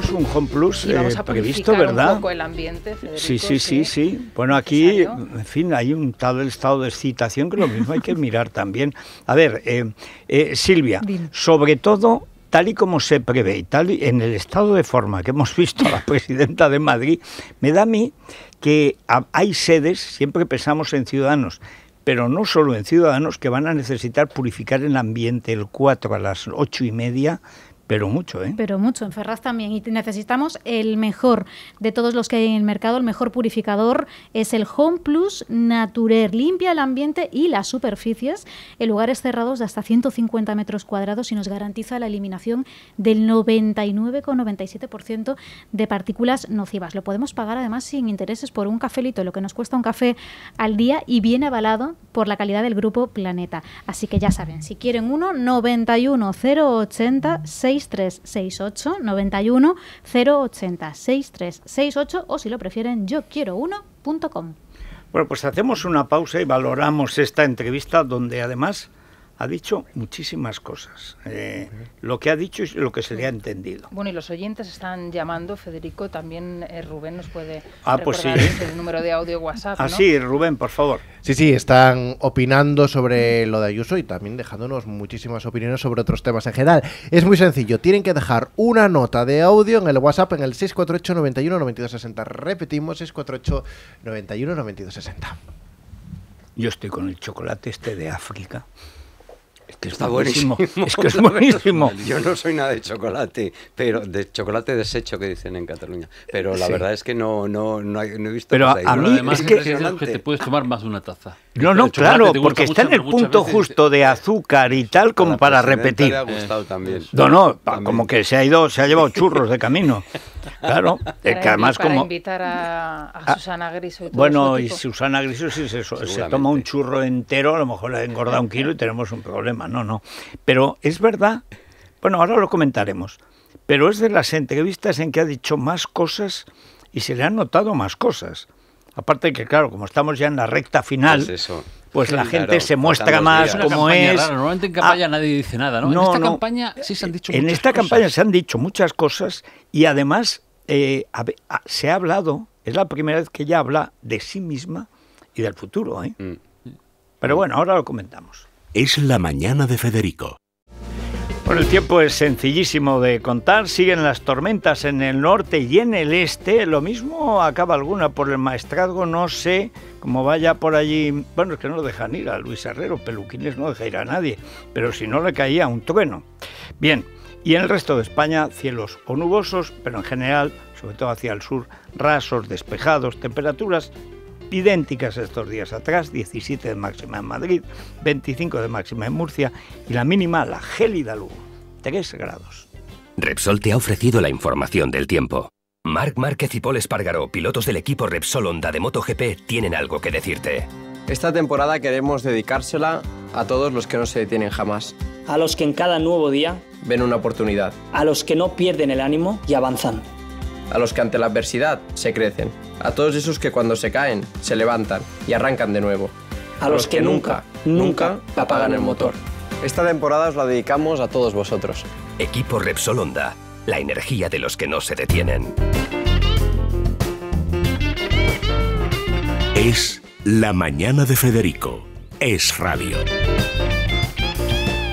tenemos un Home Plus y vamos eh, previsto, ¿verdad? Un poco el ambiente, sí, sí, sí, sí. Bueno, aquí, en fin, hay un tal estado de excitación que lo mismo hay que mirar también. A ver, eh, eh, Silvia, sobre todo tal y como se prevé y tal y en el estado de forma que hemos visto a la presidenta de Madrid, me da a mí que hay sedes, siempre pensamos en ciudadanos, pero no solo en ciudadanos, que van a necesitar purificar el ambiente el 4 a las 8 y media pero mucho, ¿eh? Pero mucho, en Ferraz también. Y necesitamos el mejor de todos los que hay en el mercado. El mejor purificador es el Home Plus Naturer. Limpia el ambiente y las superficies en lugares cerrados de hasta 150 metros cuadrados y nos garantiza la eliminación del 99,97% de partículas nocivas. Lo podemos pagar además sin intereses por un cafelito, lo que nos cuesta un café al día y viene avalado por la calidad del grupo Planeta. Así que ya saben, si quieren uno, 91 080 6 6368 91 080 6368 o si lo prefieren yo quiero uno.com. Bueno, pues hacemos una pausa y valoramos esta entrevista donde además ha dicho muchísimas cosas. Eh, lo que ha dicho es lo que se le ha entendido. Bueno, y los oyentes están llamando, Federico, también eh, Rubén nos puede ah, pues sí. el número de audio WhatsApp. Ah, sí, Rubén, por favor. Sí, sí, están opinando sobre lo de Ayuso y también dejándonos muchísimas opiniones sobre otros temas en general. Es muy sencillo, tienen que dejar una nota de audio en el WhatsApp en el 648 91 92 60. Repetimos, 648 91 92 60. Yo estoy con el chocolate este de África que está, buenísimo. Es que es buenísimo. Yo no soy nada de chocolate, pero de chocolate desecho que dicen en Cataluña. Pero la verdad es que no, no, no, he visto. Pero mí además que, te puedes tomar más de una taza. No, no, claro, porque está en el punto justo de azúcar y tal como para repetir. No, no, como que se ha ido, se ha llevado churros de camino. Claro, es eh, que además como invitar a, ah, Susana Griso. Y bueno, este y Susana Griso si se, se, toma un churro entero, a lo mejor le engorda un kilo y tenemos un problema. No, no. Pero es verdad. Bueno, ahora lo comentaremos. Pero es de las entrevistas en que ha dicho más cosas y se le han notado más cosas. Aparte de que, claro, como estamos ya en la recta final, pues, la gente se muestra más como es. Normalmente en campaña ah, nadie dice nada, ¿no? en esta campaña sí se han dicho En esta campaña se han dicho muchas cosas y además eh, se ha hablado, es la primera vez que ella habla de sí misma y del futuro. ¿eh? Mm. Pero bueno, ahora lo comentamos. Es la mañana de Federico. Bueno, el tiempo es sencillísimo de contar. Siguen las tormentas en el norte y en el este. Lo mismo acaba alguna por el maestrazgo, no sé cómo vaya por allí. Bueno, es que no lo dejan ir a Luis Herrero, Peluquines no deja ir a nadie, pero si no le caía un trueno. Bien, y en el resto de España, cielos o nubosos, pero en general, sobre todo hacia el sur, rasos, despejados, temperaturas idénticas estos días atrás, 17 de máxima en Madrid, 25 de máxima en Murcia y la mínima, la gélida Lugo, 3 grados. Repsol te ha ofrecido la información del tiempo. Marc Márquez y Paul Espargaró, pilotos del equipo Repsol Honda de MotoGP, tienen algo que decirte. Esta temporada queremos dedicársela a todos los que no se detienen jamás. A los que en cada nuevo día ven una oportunidad. A los que no pierden el ánimo y avanzan a los que ante la adversidad se crecen, a todos esos que cuando se caen se levantan y arrancan de nuevo, a, los, que, nunca, nunca apagan el motor. Esta temporada os la dedicamos a todos vosotros. Equipo Repsol la energía de los que no se detienen. Es la mañana de Federico. Es radio.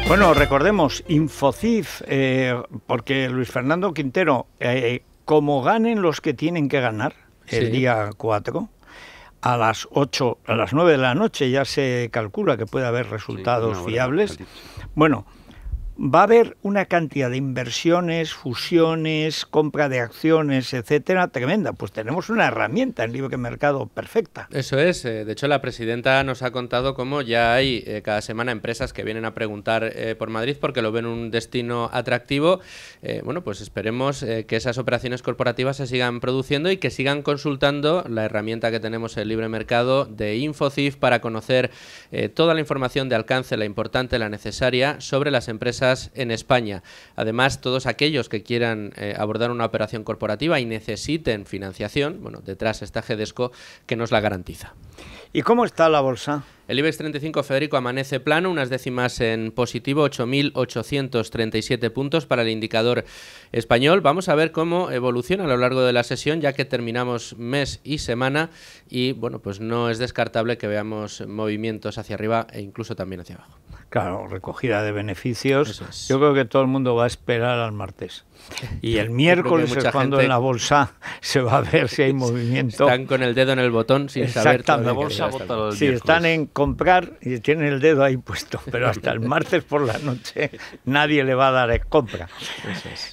Bueno, recordemos, Infocif, eh, porque Luis Fernando Quintero eh, como ganen los que tienen que ganar el día 4, a las 8, a las 9 de la noche ya se calcula que puede haber resultados fiables. Bueno, va a haber una cantidad de inversiones, fusiones, compra de acciones, etcétera, tremenda. Pues tenemos una herramienta en libre mercado perfecta. Eso es. Eh, de hecho, la presidenta nos ha contado cómo ya hay eh, cada semana empresas que vienen a preguntar eh, por Madrid porque lo ven un destino atractivo. bueno, pues esperemos que esas operaciones corporativas se sigan produciendo y que sigan consultando la herramienta que tenemos en libre mercado de InfoCIF para conocer toda la información de alcance, la importante, la necesaria sobre las empresas en España. Además, todos aquellos que quieran eh, abordar una operación corporativa y necesiten financiación, bueno, detrás está GEDESCO que nos la garantiza. ¿Y cómo está la bolsa? El IBEX 35, Federico, amanece plano, unas décimas en positivo, 8.837 puntos para el indicador español. Vamos a ver cómo evoluciona a lo largo de la sesión, ya que terminamos mes y semana y, bueno, pues no es descartable que veamos movimientos hacia arriba e incluso también hacia abajo. Claro, recogida de beneficios. Yo creo que todo el mundo va a esperar al martes. Y el miércoles es cuando en la bolsa se va a ver si hay movimiento. Están con el dedo en el botón sin saber Si están en comprar y tienen el dedo ahí puesto, pero hasta el martes por la noche nadie le va a dar compra.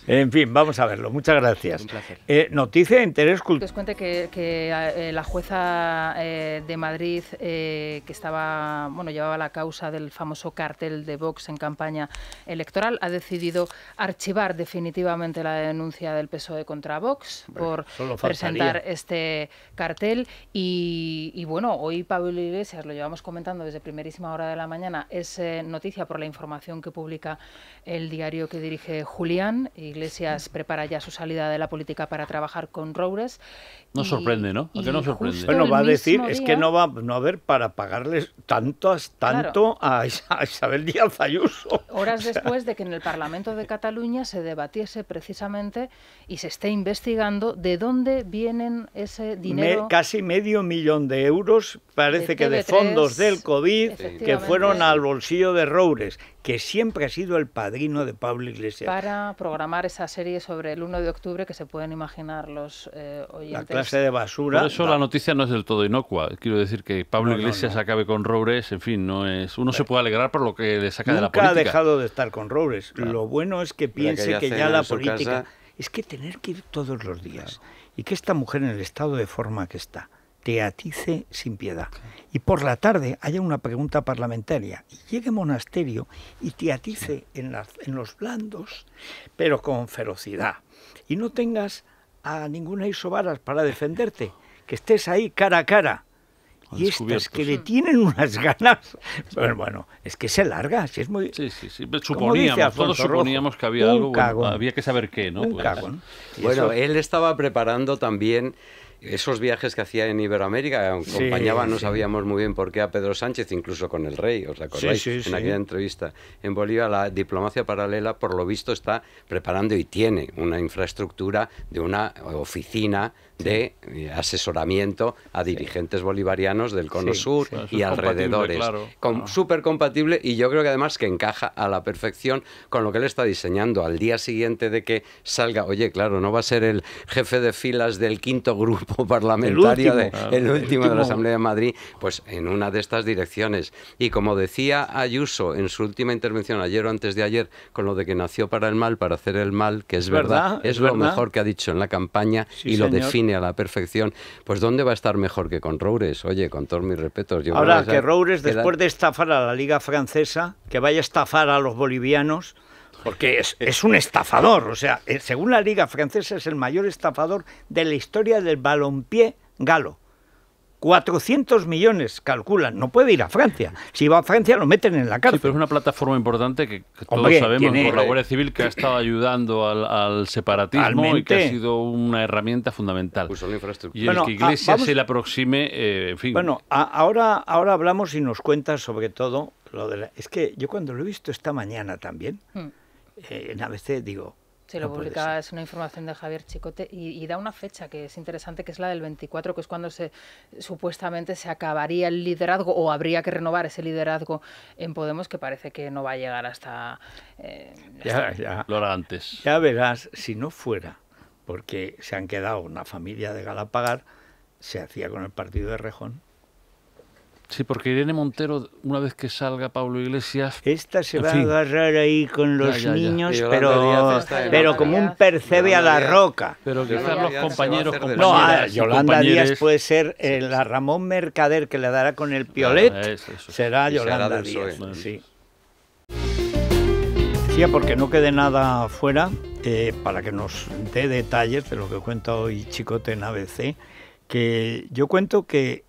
En fin, vamos a verlo. Muchas gracias. Un placer. Eh, noticia de interés cultural. que, eh, la jueza eh, de Madrid que estaba, bueno, llevaba la causa del famoso cartel de Vox en campaña electoral ha decidido archivar definitivamente la denuncia del PSOE contra Vox por presentar este cartel. Y, bueno, hoy Pablo Iglesias, lo llevamos comentando desde primerísima hora de la mañana, es eh, noticia por la información que publica el diario que dirige Julián. Iglesias prepara ya su salida de la política para trabajar con Roures. No sorprende, ¿no? sorprende? Bueno, va a decir, es que no va no a haber para pagarles tanto a, Isabel Díaz Ayuso. Horas después de que en el Parlamento de Cataluña se debatiese precisamente y se esté investigando de dónde vienen ese dinero. casi medio millón de euros, parece que de fondos del COVID, que fueron al bolsillo de Roures, que siempre ha sido el padrino de Pablo Iglesias. Para programar esa serie sobre el 1 de octubre que se pueden imaginar los eh, oyentes. La clase de basura. Por eso la noticia no es del todo inocua. Quiero decir que Pablo Iglesias acabe con Roures, en fin, no es uno se eh, puede alegrar por lo que le saca de la política. Nunca ha dejado de estar con Roures. Lo bueno es que piense que ya la es que tener que ir todos los días y que esta mujer en el estado de forma que está te atice sin piedad. Y por la tarde haya una pregunta parlamentaria y llegue monasterio y te atice en, en los blandos, pero con ferocidad. Y no tengas a ninguna isobaras para defenderte, que estés ahí cara a cara y estas que le tienen unas ganas. Pero bueno, es que se larga, si es muy. Sí, sí, sí. Suponíamos, todos suponíamos que había algo, había que saber qué, ¿no? Pues, bueno, él estaba preparando también esos viajes que hacía en Iberoamérica acompañaba, no sabíamos muy bien por qué, a Pedro Sánchez, incluso con el rey, ¿os acordáis? en aquella entrevista en Bolivia, la diplomacia paralela, por lo visto, está preparando y tiene una infraestructura de una oficina de eh, asesoramiento a dirigentes bolivarianos del Cono Sur y alrededores. Con, ah. Súper compatible y yo creo que además que encaja a la perfección con lo que él está diseñando al día siguiente de que salga. Oye, claro, no va a ser el jefe de filas del quinto grupo parlamentario, el último, de, la Asamblea de Madrid, pues en una de estas direcciones. Y como decía Ayuso en su última intervención ayer o antes de ayer, con lo de que nació para el mal, para hacer el mal, que es, ¿verdad? es, lo mejor que ha dicho en la campaña y lo define a la perfección, pues ¿dónde va a estar mejor que con Roures? Oye, con todos mis respetos. Yo Ahora, que Roures, después de estafar a la Liga Francesa, que vaya a estafar a los bolivianos, porque es, es, un estafador, o sea, eh, según la Liga Francesa es el mayor estafador de la historia del balompié galo. 400 millones, calculan, no puede ir a Francia. Si va a Francia lo meten en la cárcel. pero es una plataforma importante que, todos sabemos por la Guardia Civil que ha estado ayudando al, separatismo y que ha sido una herramienta fundamental. Pues y bueno, que ah, Iglesia se le aproxime, eh, fin. Bueno, ahora, ahora hablamos y nos cuentas sobre todo lo de Es que yo cuando lo he visto esta mañana también, mm. eh, en ABC digo, Sí, lo ah, publicaba, es una información de Javier Chicote y, da una fecha que es interesante, que es la del 24, que es cuando se supuestamente se acabaría el liderazgo o habría que renovar ese liderazgo en Podemos, que parece que no va a llegar hasta... Eh, antes. Ya verás, si no fuera, porque se han quedado una familia de Galapagar, se hacía con el partido de Rejón Sí, porque Irene Montero, una vez que salga Pablo Iglesias... Esta se va a agarrar ahí con los niños, pero, pero como un percebe a la roca. Pero quizás los compañeros... No, a Yolanda Díaz puede ser eh, la Ramón Mercader que le dará con el ah, piolet, será Yolanda Díaz. Sí. Decía, porque no quede nada fuera, eh, para que nos dé detalles de lo que cuenta hoy Chicote en ABC, que yo cuento que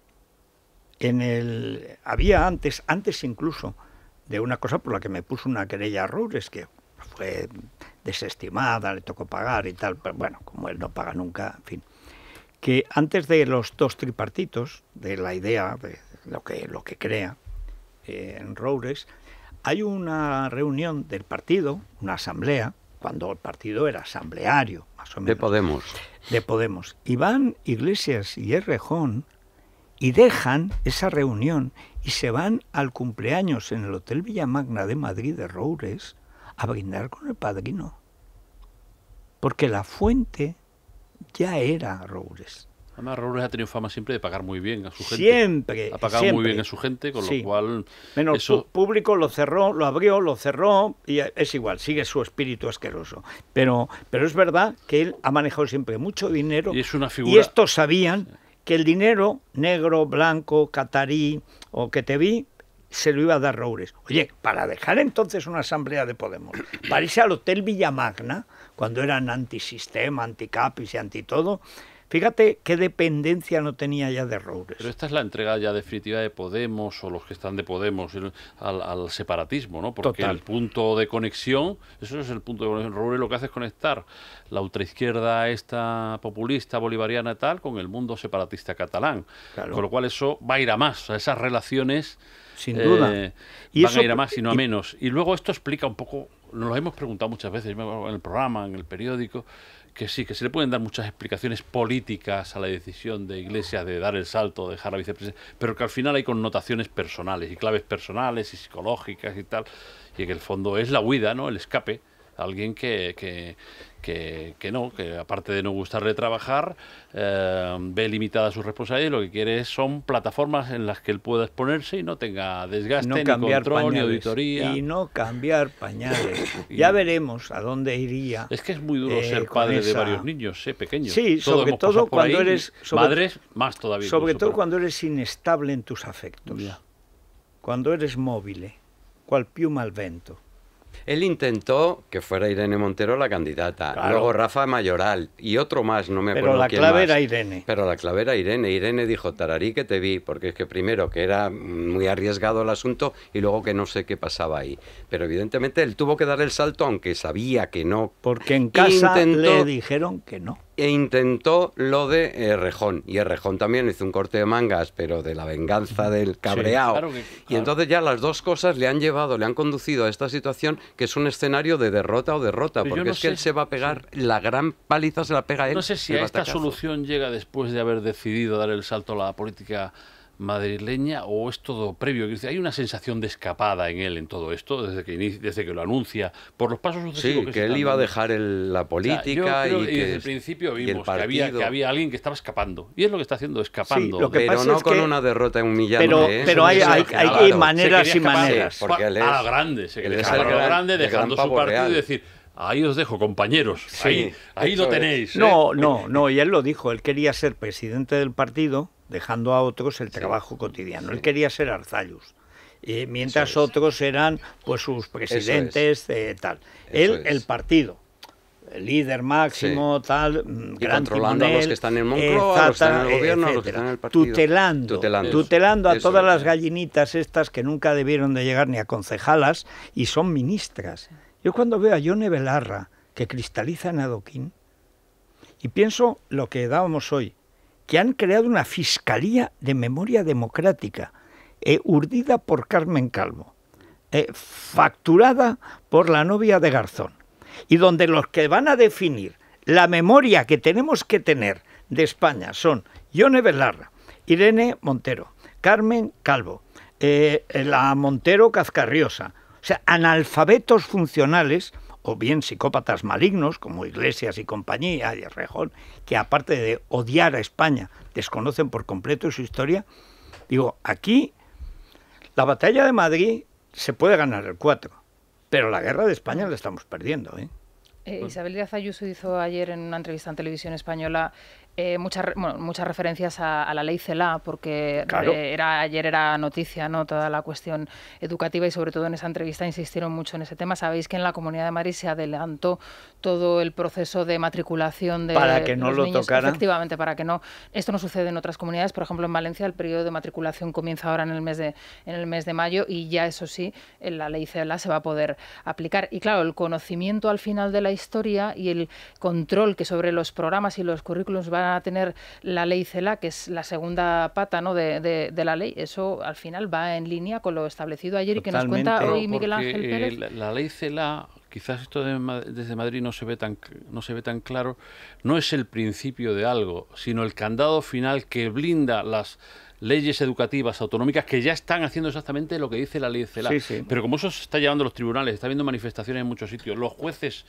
en el había antes, antes incluso de una cosa por la que me puso una querella a Roures que fue desestimada, le tocó pagar y tal, pero bueno, como él no paga nunca, en fin. Que antes de los dos tripartitos, de la idea, de lo que, lo que crea eh, en Roures, hay una reunión del partido, una asamblea, cuando el partido era asambleario, más o menos. De Podemos. De Podemos. Y Iglesias y Errejón y dejan esa reunión y se van al cumpleaños en el Hotel Villamagna de Madrid de Roures a brindar con el padrino. Porque la fuente ya era Roures. Además, Roures ha tenido fama siempre de pagar muy bien a su gente. Siempre. Ha pagado muy bien a su gente, con lo cual. Menos público lo cerró, lo abrió, lo cerró, y es igual, sigue su espíritu asqueroso. Pero, pero es verdad que él ha manejado siempre mucho dinero. Y es una figura. Y estos sabían que el dinero negro, blanco, catarí o que te vi se lo iba a dar Roures. Oye, para dejar entonces una asamblea de Podemos, para irse al Hotel Villamagna, cuando eran antisistema, anticapis y anti todo, Fíjate qué dependencia no tenía ya de Roures. Pero esta es la entrega ya definitiva de Podemos o los que están de Podemos al, separatismo, ¿no? Porque el punto de conexión, eso es el punto de conexión. Roures lo que hace es conectar la ultraizquierda esta populista bolivariana y tal con el mundo separatista catalán. Con lo cual eso va a ir a más, a esas relaciones. Sin duda. Eh, van a ir a más y no a menos. Y luego esto explica un poco, nos lo hemos preguntado muchas veces en el programa, en el periódico, que sí, que se le pueden dar muchas explicaciones políticas a la decisión de Iglesias de dar el salto, de dejar la vicepresidencia, pero que al final hay connotaciones personales y claves personales y psicológicas y tal, y en el fondo es la huida, ¿no? El escape alguien que, no, que aparte de no gustarle trabajar, eh, ve limitada su responsabilidad y lo que quiere son plataformas en las que él pueda exponerse y no tenga desgaste, ni auditoría. Y no cambiar pañales. ya veremos a dónde iría. Es que es muy duro ser eh, padre de varios niños, eh, pequeños. Sí, sobre todo cuando eres... más todavía. Sobre todo cuando eres inestable en tus afectos. Cuando eres móvil, cual piuma al vento. Él intentó que fuera Irene Montero la candidata, luego Rafa Mayoral y otro más, no me acuerdo. Pero la clavera clave era Irene. Pero la clave era Irene. Irene dijo, Tararí, que te vi, porque es que primero que era muy arriesgado el asunto y luego que no sé qué pasaba ahí. Pero evidentemente él tuvo que dar el salto, aunque sabía que no. Porque en casa le dijeron que no e intentó lo de eh, Rejón, Y Errejón también hizo un corte de mangas, pero de la venganza del cabreado. Y entonces ya las dos cosas le han llevado, le han conducido a esta situación que es un escenario de derrota o derrota, porque es que él se va a pegar, la gran paliza se la pega él. No sé si esta solución llega después de haber decidido dar el salto a la política madrileña o es todo previo? Hay una sensación de escapada en él en todo esto, desde que, desde que lo anuncia, por los pasos sucesivos. Sí, que, que él iba a dejar la política. y, desde el principio vimos que, había, que había alguien que estaba escapando. Y es lo que está haciendo, escapando. lo que pero no con una derrota en Pero, ¿eh? pero hay, hay, maneras y maneras. porque él es, a grande, grande, dejando su partido y decir Ahí os dejo, compañeros. ahí, ahí lo tenéis. ¿eh? No, no, no, y él lo dijo, él quería ser presidente del partido, dejando a otros el trabajo cotidiano. Él quería ser Arzallus. y mientras otros eran pues sus presidentes, eh, tal. él, el partido. El líder máximo, tal, mm, controlando a los que están en Moncloa, eh, en el gobierno, a los que están en el partido. Tutelando, tutelando, tutelando a todas las gallinitas estas que nunca debieron de llegar ni a concejalas y son ministras. Yo cuando veo a Yone Belarra que cristaliza en adoquín y pienso lo que dábamos hoy, que han creado una fiscalía de memoria democrática, eh, urdida por Carmen Calvo, eh, facturada por la novia de Garzón, y donde los que van a definir la memoria que tenemos que tener de España son Yone Belarra, Irene Montero, Carmen Calvo, eh, la Montero Cazcarriosa, sea, analfabetos funcionales o bien psicópatas malignos como Iglesias y compañía y Rejón, que aparte de odiar a España, desconocen por completo su historia. Digo, aquí la batalla de Madrid se puede ganar el 4, pero la guerra de España la estamos perdiendo. ¿eh? Eh, Isabel Díaz Ayuso hizo ayer en una entrevista en televisión española eh, muchas, muchas referencias a, la ley CELA, porque eh, era, ayer era noticia ¿no? toda la cuestión educativa y sobre todo en esa entrevista insistieron mucho en ese tema. Sabéis que en la Comunidad de Madrid se adelantó todo el proceso de matriculación de Para que no lo tocaran. Efectivamente, para que no. Esto no sucede en otras comunidades. Por ejemplo, en Valencia el periodo de matriculación comienza ahora en el mes de, en el mes de mayo y ya eso sí, en la ley CELA se va a poder aplicar. Y claro, el conocimiento al final de la historia y el control que sobre los programas y los currículums van a tener la ley CELA, que es la segunda pata ¿no? de, la ley, eso al final va en línea con lo establecido ayer y que nos cuenta hoy Miguel Ángel eh, Pérez. la, ley CELA quizás esto desde Madrid no se ve tan no se ve tan claro, no es el principio de algo, sino el candado final que blinda las leyes educativas autonómicas que ya están haciendo exactamente lo que dice la ley CELA. Pero como eso se está llevando a los tribunales, está habiendo manifestaciones en muchos sitios, los jueces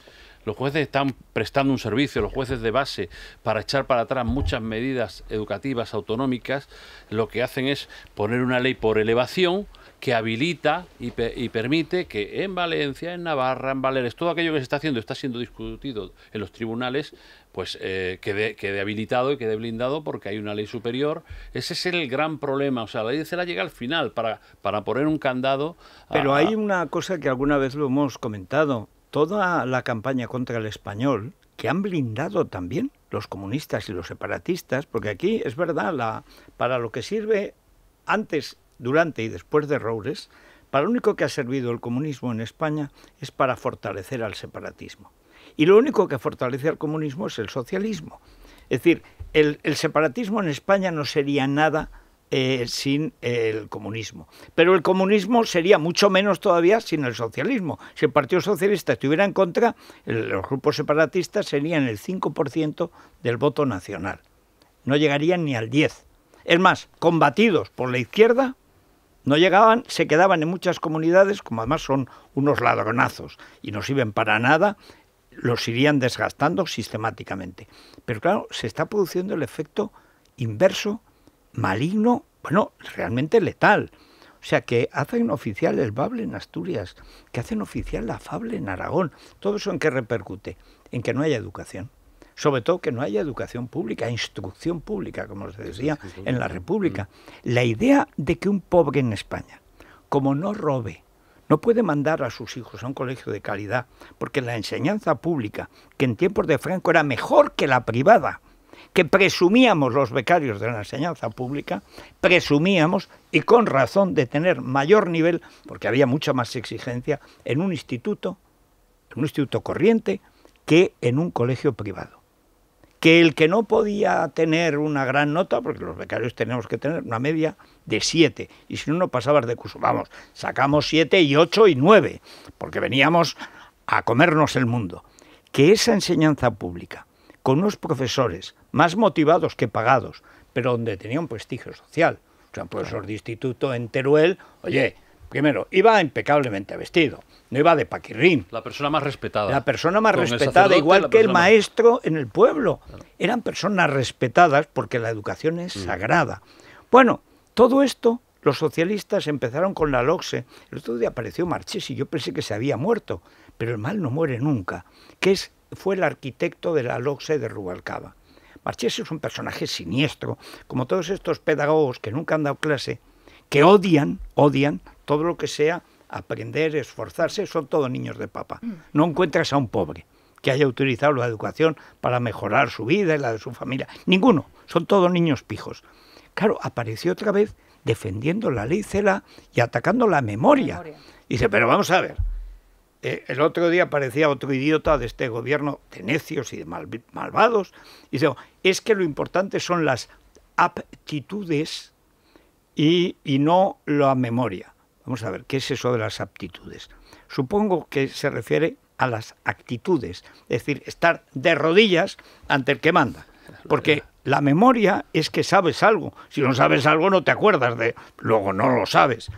los jueces están prestando un servicio, los jueces de base, para echar para atrás muchas medidas educativas autonómicas. Lo que hacen es poner una ley por elevación que habilita y, permite que en Valencia, en Navarra, en Valeres, todo aquello que se está haciendo está siendo discutido en los tribunales, pues eh, quede, habilitado y quede blindado porque hay una ley superior. Ese es el gran problema. O sea, la ley se la llega al final para, para poner un candado. Pero hay una cosa que alguna vez lo hemos comentado toda la campaña contra el español, que han blindado también los comunistas y los separatistas, porque aquí es verdad, la, para lo que sirve antes, durante y después de Roures, para lo único que ha servido el comunismo en España es para fortalecer al separatismo. Y lo único que fortalece al comunismo es el socialismo. Es decir, el, el separatismo en España no sería nada eh, sin el comunismo. Pero el comunismo sería mucho menos todavía sin el socialismo. Si el Partido Socialista estuviera en contra, los grupos separatistas serían el 5% del voto nacional. No llegarían ni al 10%. Es más, combatidos por la izquierda, no llegaban, se quedaban en muchas comunidades, como además son unos ladronazos y no sirven para nada, los irían desgastando sistemáticamente. Pero claro, se está produciendo el efecto inverso maligno, bueno, realmente letal. O sea, que hacen oficial el bable en Asturias, que hacen oficial la fable en Aragón. ¿Todo eso en qué repercute? En que no haya educación. Sobre todo que no haya educación pública, instrucción pública, como se decía en la mm. República. La idea de que un pobre en España, como no robe, no puede mandar a sus hijos a un colegio de calidad, porque la enseñanza pública, que en tiempos de Franco era mejor que la privada, que presumíamos los becarios de la enseñanza pública, presumíamos, y con razón, de tener mayor nivel, porque había mucha más exigencia, en un instituto, en un instituto corriente, que en un colegio privado. Que el que no podía tener una gran nota, porque los becarios tenemos que tener una media de siete, y si no, no pasabas de curso. Vamos, sacamos siete y ocho y nueve, porque veníamos a comernos el mundo. Que esa enseñanza pública con unos profesores más motivados que pagados, pero donde tenía un prestigio social. O sea, un profesor de instituto en Teruel, oye, primero, iba impecablemente vestido, no iba de paquirrín. La persona más respetada. La persona más respetada, igual que el maestro en el pueblo. Eran personas respetadas porque la educación es mm. sagrada. Bueno, todo esto los socialistas empezaron con la LOXE. El otro día apareció Marchesi, yo pensé que se había muerto, pero el mal no muere nunca, que es fue el arquitecto de la LOCSE de Rubalcaba. Marchés es un personaje siniestro, como todos estos pedagogos que nunca han dado clase, que odian, odian todo lo que sea aprender, esforzarse, son todos niños de papa. Mm. No encuentras a un pobre que haya utilizado la educación para mejorar su vida y la de su familia. Ninguno, son todos niños pijos. Claro, apareció otra vez defendiendo la ley CELA y atacando la memoria. Dice, pero vamos a ver, eh, el otro día aparecía otro idiota de este gobierno de necios y de malvados y dijo, es que lo importante son las aptitudes y, y no la memoria. Vamos a ver, ¿qué es eso de las aptitudes? Supongo que se refiere a las actitudes, es decir, estar de rodillas ante el que manda. Porque la memoria es que sabes algo. Si no sabes algo no te acuerdas de... Luego no lo sabes.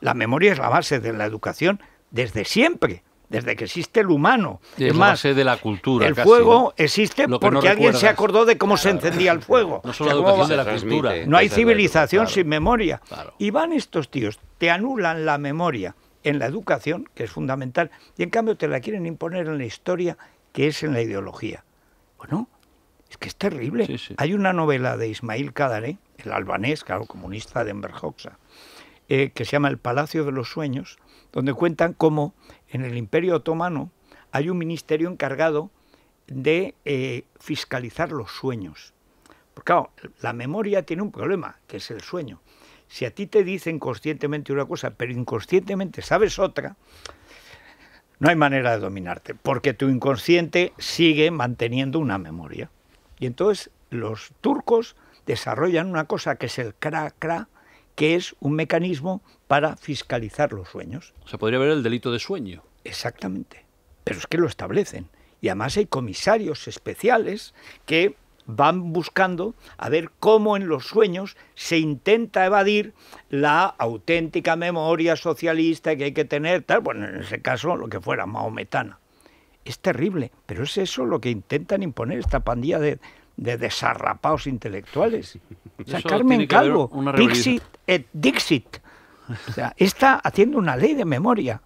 La memoria es la base de la educación desde siempre desde que existe el humano. más, de la cultura. El fuego existe porque alguien se acordó de cómo se encendía el fuego. No la No hay civilización sin memoria. Y van estos tíos, te anulan la memoria en la educación, que es fundamental, y en cambio te la quieren imponer en la historia, que es en la ideología. Bueno, es que es terrible. Hay una novela de Ismail Kadare, el albanés, claro, comunista de Hoxha, eh, que se llama El Palacio de los Sueños, donde cuentan cómo en el Imperio Otomano hay un ministerio encargado de eh, fiscalizar los sueños. Porque claro, la memoria tiene un problema, que es el sueño. Si a ti te dicen conscientemente una cosa, pero inconscientemente sabes otra, no hay manera de dominarte, porque tu inconsciente sigue manteniendo una memoria. Y entonces los turcos desarrollan una cosa que es el cra-cra, que es un mecanismo para fiscalizar los sueños. O Se podría haber el delito de sueño. Exactamente. Pero es que lo establecen. Y además hay comisarios especiales que van buscando a ver cómo en los sueños se intenta evadir la auténtica memoria socialista que hay que tener, tal, bueno, en ese caso lo que fuera maometana. Es terrible, pero es eso lo que intentan imponer esta pandilla de, de desarrapados intelectuales. O sea, Carmen Calvo, Dixit et Dixit. O sea, está haciendo una ley de memoria.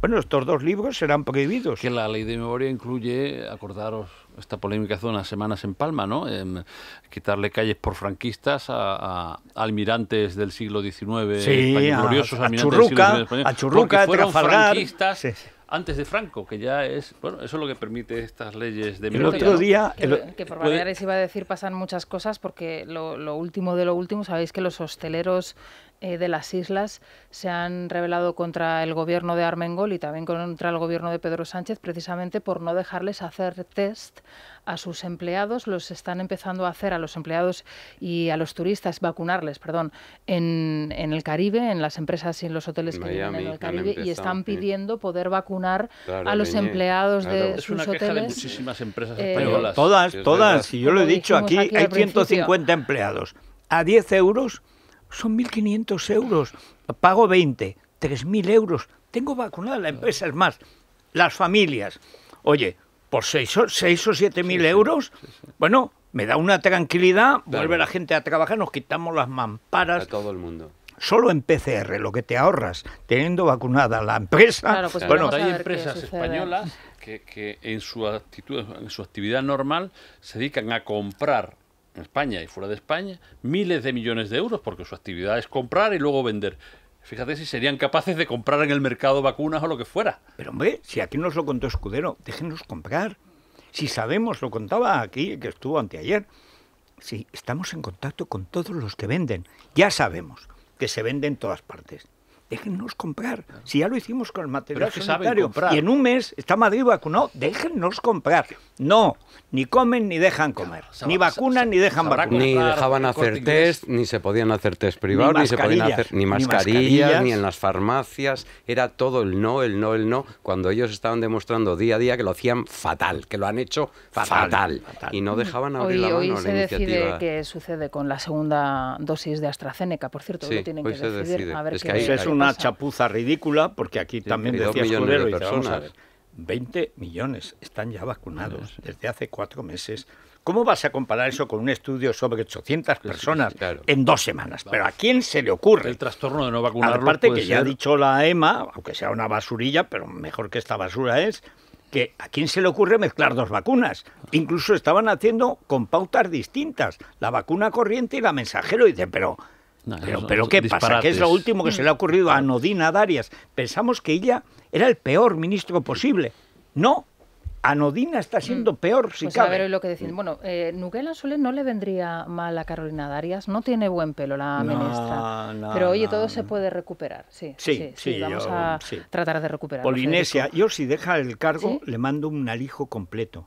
Bueno, estos dos libros serán prohibidos. Que la ley de memoria incluye, acordaros, esta polémica hace unas semanas en Palma, ¿no? quitarle calles por franquistas a, almirantes del siglo XIX, sí, a, gloriosos a Churruca, del siglo a franquistas antes de Franco, que ya es, bueno, eso es lo que permite estas leyes de El otro día... Que, por variar, iba a decir pasan muchas cosas, porque lo, lo, último de lo último, sabéis que los hosteleros eh, de las islas se han revelado contra el gobierno de Armengol y también contra el gobierno de Pedro Sánchez precisamente por no dejarles hacer test a sus empleados. Los están empezando a hacer a los empleados y a los turistas, vacunarles, perdón, en, el Caribe, en las empresas y en los hoteles que viven en el Caribe y están pidiendo poder vacunar a los empleados de sus hoteles. Queja muchísimas empresas eh, españolas. todas, todas, y yo lo he dicho aquí, aquí hay 150 empleados. A 10 euros son 1.500 euros, pago 20, 3.000 euros, tengo vacunada la empresa, es más, las familias. Oye, por 6 o, o 7.000 euros, bueno, me da una tranquilidad, vuelve la gente a trabajar, nos quitamos las mamparas. A todo el mundo solo en PCR, lo que te ahorras teniendo vacunada la empresa. Pues bueno, hay empresas españolas que, que, en, su actitud, en su actividad normal se dedican a comprar en España y fuera de España, miles de millones de euros, porque su actividad es comprar y luego vender. Fíjate si serían capaces de comprar en el mercado vacunas o lo que fuera. Pero hombre, si aquí nos lo contó Escudero, déjenos comprar. Si sabemos, lo contaba aquí, que estuvo anteayer. Si estamos en contacto con todos los que venden, ya sabemos que se vende en todas partes déjennos comprar. Si ya lo hicimos con el material sanitario y en un mes está Madrid vacunado, déjennos comprar. No, ni comen ni dejan comer, ni vacunan ni dejan vacunar. Ni dejaban hacer test, ni se podían hacer test privados, ni, se podían hacer ni mascarillas, ni en las farmacias. Era todo el no, el no, el no, cuando ellos estaban demostrando día a día que lo hacían fatal, que lo han hecho fatal. Y no dejaban abrir la mano hoy decide qué sucede con la segunda dosis de AstraZeneca, por cierto, tienen que decidir. A ver es que una chapuza ridícula, porque aquí también decía Escudero, personas. 20 millones están ya vacunados desde hace cuatro meses. ¿Cómo vas a comparar eso con un estudio sobre 800 personas en dos semanas? Pero ¿a quién se le ocurre? El trastorno de no vacunarlo. Aparte que ya ha dicho la EMA, aunque sea una basurilla, pero mejor que esta basura es, que a quién se le ocurre mezclar dos vacunas. Incluso estaban haciendo con pautas distintas, la vacuna corriente y la mensajero. Y dice, pero pero, ¿qué pasa? Que es lo último que se le ha ocurrido a mm. Nodina Darias. Pensamos que ella era el peor ministro posible. No, Anodina está mm. siendo peor, si pues A ver lo que decís. Bueno, eh, Nuguela no le vendría mal a Carolina Darias. No tiene buen pelo la menestra. pero oye, todo se puede recuperar. Sí, sí, sí. vamos a tratar de recuperar. Polinesia, yo si deja el cargo le mando un alijo completo.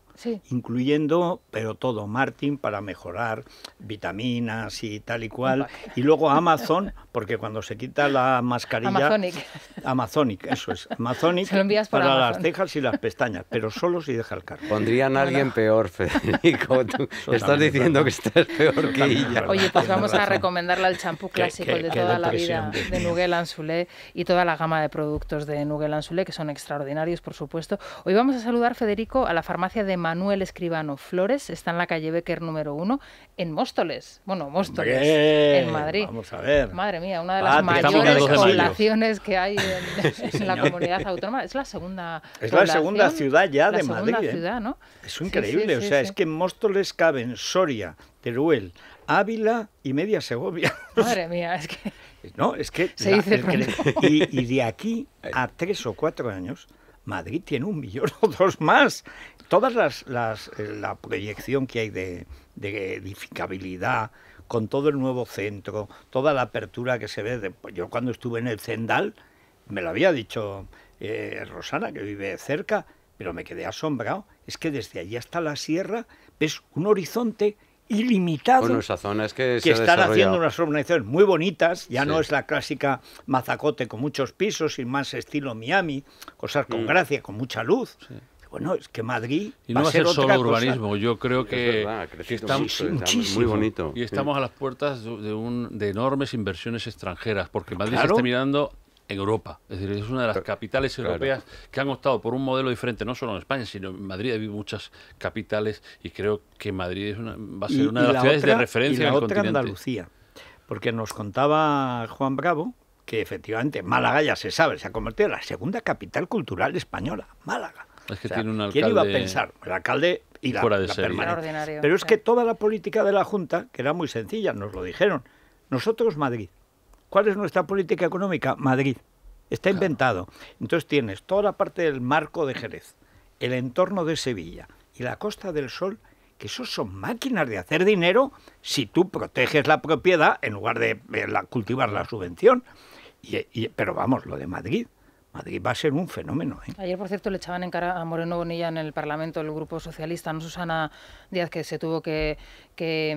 Incluyendo, pero todo, Martin para mejorar vitaminas y tal y cual. Y luego Amazon, porque cuando se quita la mascarilla. Amazonic. Amazonic, eso es. Amazonic para las cejas y las pestañas, pero solo y deja el carro. Pondrían a alguien peor, Federico. estás diciendo que estás peor que ella. Oye, pues vamos a recomendarle al champú clásico de toda la vida de Nouguel Ansulé y toda la gama de productos de Nouguel Anzulé que son extraordinarios, por supuesto. Hoy vamos a saludar, Federico, a la farmacia de Manuel Escribano Flores. Está en la calle Becker número uno en Móstoles. Bueno, Móstoles, en Madrid. Vamos a ver. Madre mía, una de las mayores poblaciones que hay en, la comunidad autónoma. Es la segunda. Es la segunda ciudad ya de ciudad, ¿no? Es increíble, o sea, es que en Móstoles caben Soria, Teruel, Ávila y media Segovia. Madre mía, es que... No, es que... Se dice y, de aquí a tres o cuatro años... Madrid tiene un millón o dos más. Todas las, eh, la proyección que hay de, edificabilidad, con todo el nuevo centro, toda la apertura que se ve. Pues, yo cuando estuve en el Zendal, me lo había dicho eh, Rosana, que vive cerca, pero me quedé asombrado. Es que desde allí hasta la sierra ves un horizonte ilimitado. Bueno, esa zona es que, que están haciendo unas urbanizaciones muy bonitas. Ya no es la clásica mazacote con muchos pisos y más estilo Miami, cosas con mm. gracia, con mucha luz. Bueno, es que Madrid. Y no va a ser, solo urbanismo, yo creo que. estamos, muy bonito. Y estamos a las puertas de, un, de enormes inversiones extranjeras, porque Madrid se está mirando en Europa. Es decir, es una de las capitales europeas que han optado por un modelo diferente, no solo en España, sino en Madrid. Hay muchas capitales y creo que Madrid es una, va a ser una de las ciudades de referencia otra Andalucía, porque nos contaba Juan Bravo que efectivamente Málaga ya se sabe, se ha convertido en la segunda capital cultural española, Málaga. ¿Quién iba a pensar? El alcalde y la, fuera de la Pero es que toda la política de la Junta, que era muy sencilla, nos lo dijeron. Nosotros Madrid, ¿Cuál es nuestra política económica? Madrid. Está inventado. Entonces tienes toda la parte del marco de Jerez, el entorno de Sevilla y la Costa del Sol, que esos son máquinas de hacer dinero si tú proteges la propiedad en lugar de eh, cultivar la subvención. y, pero vamos, lo de Madrid, Madrid va a ser un fenómeno. ¿eh? Ayer, por cierto, le echaban en cara a Moreno Bonilla en el Parlamento, el Grupo Socialista, no Susana Díaz, que se tuvo que,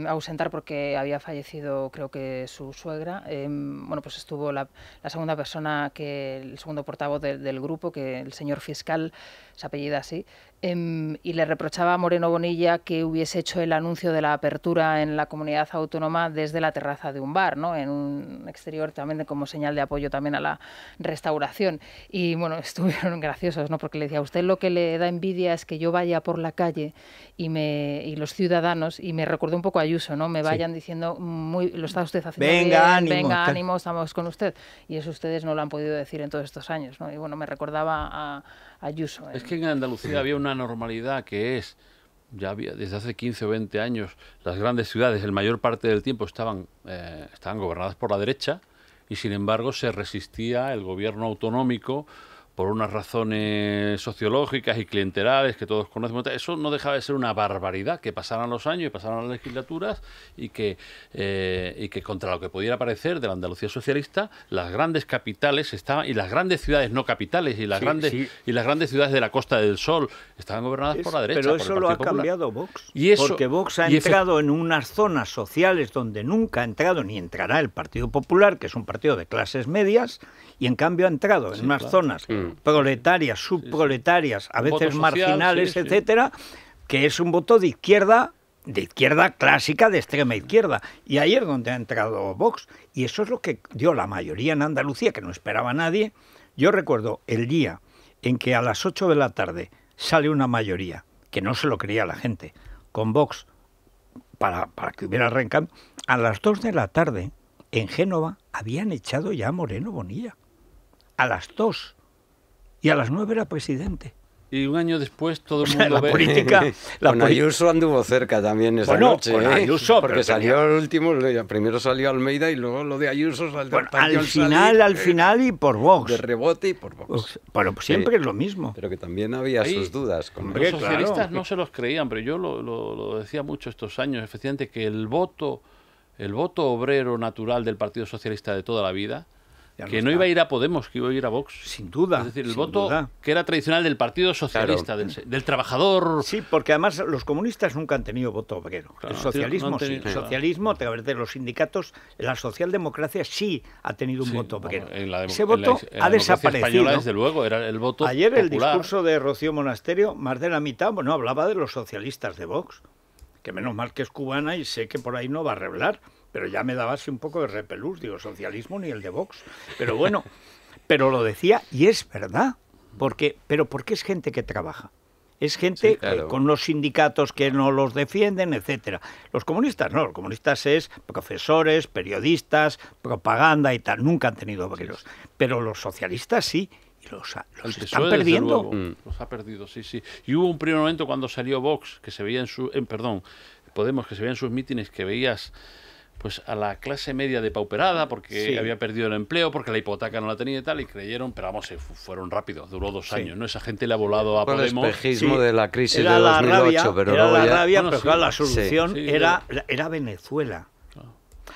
ausentar porque había fallecido, creo que su suegra. Em, bueno, pues estuvo la, segunda persona, que el segundo portavoz del grupo, que el señor fiscal, se apellida así, Em, y le reprochaba a Moreno Bonilla que hubiese hecho el anuncio de la apertura en la comunidad autónoma desde la terraza de un bar, ¿no? en un exterior también como señal de apoyo también a la restauración. Y bueno, estuvieron graciosos, ¿no? porque le decía, a usted lo que le da envidia es que yo vaya por la calle y, me, y los ciudadanos, y me recordó un poco a Ayuso, ¿no? me vayan diciendo, muy, lo está usted haciendo venga, ánimo, venga, ánimo, estamos con usted. Y eso ustedes no lo han podido decir en todos estos años. ¿no? Y bueno, me recordaba a, a Ayuso. Es que en Andalucía había una una normalidad que es, ya había, desde hace 15 o 20 años, las grandes ciudades, el mayor parte del tiempo, estaban, eh, estaban gobernadas por la derecha y sin embargo se resistía el gobierno autonómico por unas razones sociológicas y clienterales que todos conocemos, eso no dejaba de ser una barbaridad, que pasaran los años y pasaran las legislaturas y que, eh, y que contra lo que pudiera parecer de la Andalucía socialista, las grandes capitales estaban, y las grandes ciudades no capitales, y las, grandes, Y las grandes ciudades de la Costa del Sol estaban gobernadas por la derecha. Pero eso lo ha cambiado Vox, porque Vox ha entrado en unas zonas sociales donde nunca ha entrado ni entrará el Partido Popular, que es un partido de clases medias, y en cambio ha entrado en unas zonas... Mm proletarias, subproletarias, a veces marginales, etcétera, que es un voto de izquierda de izquierda clásica, de extrema izquierda. Y ahí es donde ha entrado Vox. Y eso es lo que dio la mayoría en Andalucía, que no esperaba nadie. Yo recuerdo el día en que a las 8 de la tarde sale una mayoría, que no se lo creía la gente, con Vox para, que hubiera reencambio. A las 2 de la tarde, en Génova, habían echado ya a Moreno Bonilla. A las dos y a las nueve era presidente. Y un año después todo el mundo la política. Ayuso anduvo cerca también esa noche. ¿eh? Ayuso, porque salió el último, primero salió Almeida y luego lo de Ayuso salió al final, al eh, final y por Vox. De rebote y por Vox. Bueno, pues, siempre es lo mismo. Pero que también había sus dudas. los socialistas no se los creían, pero yo lo, decía mucho estos años, efectivamente, que el voto, el voto obrero natural del Partido Socialista de toda la vida que no iba a ir a Podemos, que iba a ir a Vox. Sin duda. Es decir, el voto que era tradicional del Partido Socialista, del, trabajador. Sí, porque además los comunistas nunca han tenido voto obrero. el socialismo El socialismo, a través de los sindicatos, la socialdemocracia sí ha tenido un voto obrero. Ese voto ha desaparecido. Española, desde luego, era el voto. Ayer el discurso de Rocío Monasterio, más de la mitad, bueno, hablaba de los socialistas de Vox que menos mal que es cubana y sé que por ahí no va a arreglar, pero ya me daba así un poco de repelús, digo, socialismo ni el de Vox. Pero bueno, pero lo decía y es verdad, porque, pero porque es gente que trabaja. Es gente eh, con los sindicatos que no los defienden, etcétera. Los comunistas no, los comunistas es profesores, periodistas, propaganda y tal, nunca han tenido obreros. Pero los socialistas sí, los, están perdiendo. Mm. Los ha perdido, sí, sí. Y hubo un primer momento cuando salió Vox, que se veía en su, en, perdón, Podemos, que se veía en sus mítines, que veías pues a la clase media depauperada porque había perdido el empleo, porque la hipoteca no la tenía y tal, y creyeron, pero vamos, se fueron rápidos, duró dos años, ¿no? Esa gente le ha volado a Podemos. El espejismo de la crisis de 2008, la rabia, pero era la la solución era, era Venezuela.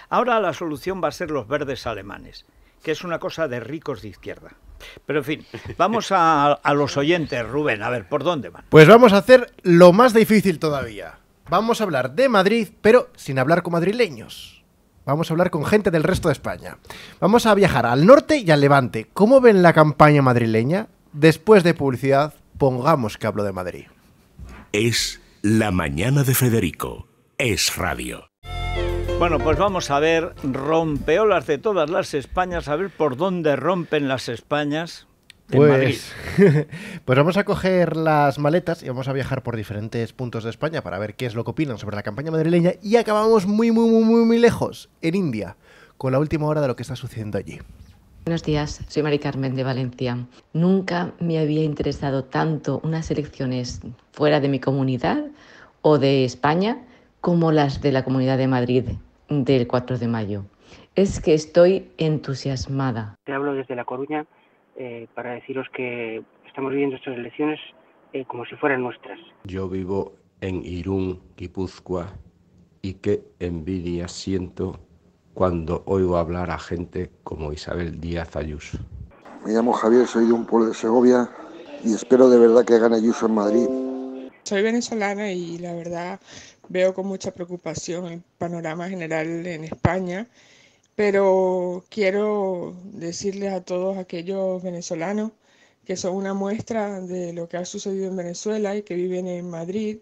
Ahora la solución va a ser los verdes alemanes, que es una cosa de ricos de izquierda. Pero en fin, vamos a, a los oyentes, Rubén, a ver, ¿por dónde van? Pues vamos a hacer lo más difícil todavía vamos a hablar de Madrid, pero sin hablar con madrileños. Vamos a hablar con gente del resto de España. Vamos a viajar al norte y al levante. ¿Cómo ven la campaña madrileña? Después de publicidad, pongamos que hablo de Madrid. Es la mañana de Federico. Es radio. Bueno, pues vamos a ver rompeolas de todas las Españas, a ver por dónde rompen las Españas. Pues, pues vamos a coger las maletas y vamos a viajar por diferentes puntos de España para ver qué es lo que opinan sobre la campaña madrileña y acabamos muy, muy, muy, muy, muy lejos, en India, con la última hora de lo que está sucediendo allí. Buenos días, soy Mari Carmen de Valencia. Nunca me había interesado tanto unas elecciones fuera de mi comunidad o de España como las de la Comunidad de Madrid del 4 de mayo. Es que estoy entusiasmada. Te hablo desde La Coruña eh, para deciros que estamos viviendo estas elecciones eh, como si fueran nuestras. Yo vivo en Irún, Guipúzcoa, y qué envidia siento cuando oigo hablar a gente como Isabel Díaz Ayuso. Me llamo Javier, soy de un pueblo de Segovia y espero de verdad que gane Ayuso en Madrid. Soy venezolana y la verdad veo con mucha preocupación el panorama general en España pero quiero decirles a todos aquellos venezolanos que son una muestra de lo que ha sucedido en Venezuela y que viven en Madrid,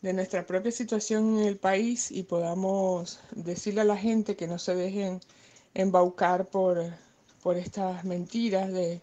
de nuestra propia situación en el país y podamos decirle a la gente que no se dejen embaucar por, estas mentiras de,